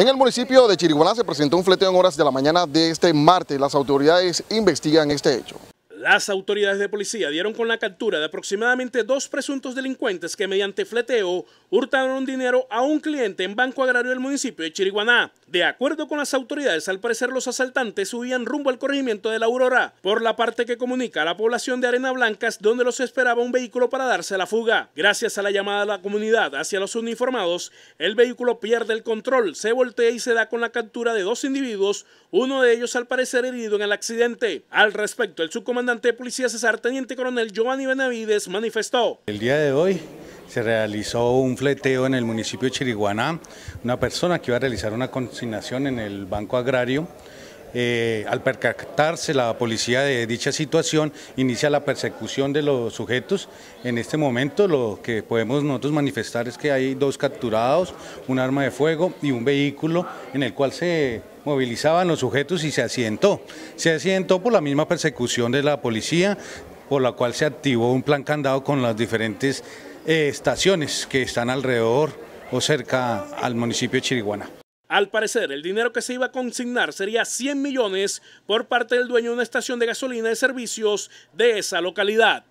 En el municipio de Chiriguaná se presentó un fleteo en horas de la mañana de este martes. Las autoridades investigan este hecho. Las autoridades de policía dieron con la captura de aproximadamente dos presuntos delincuentes que mediante fleteo hurtaron dinero a un cliente en Banco Agrario del municipio de Chiriguaná. De acuerdo con las autoridades, al parecer los asaltantes subían rumbo al corregimiento de la Aurora, por la parte que comunica a la población de Arena Blancas, donde los esperaba un vehículo para darse a la fuga. Gracias a la llamada de la comunidad hacia los uniformados, el vehículo pierde el control, se voltea y se da con la captura de dos individuos, uno de ellos al parecer herido en el accidente. Al respecto, el subcomandante comandante policía Cesar, Teniente Coronel Giovanni Benavides manifestó. El día de hoy se realizó un fleteo en el municipio de Chiriguaná, una persona que iba a realizar una consignación en el Banco Agrario eh, al percatarse la policía de dicha situación, inicia la persecución de los sujetos. En este momento lo que podemos nosotros manifestar es que hay dos capturados, un arma de fuego y un vehículo en el cual se movilizaban los sujetos y se asientó. Se asientó por la misma persecución de la policía, por la cual se activó un plan candado con las diferentes eh, estaciones que están alrededor o cerca al municipio de Chiriguana. Al parecer, el dinero que se iba a consignar sería 100 millones por parte del dueño de una estación de gasolina de servicios de esa localidad.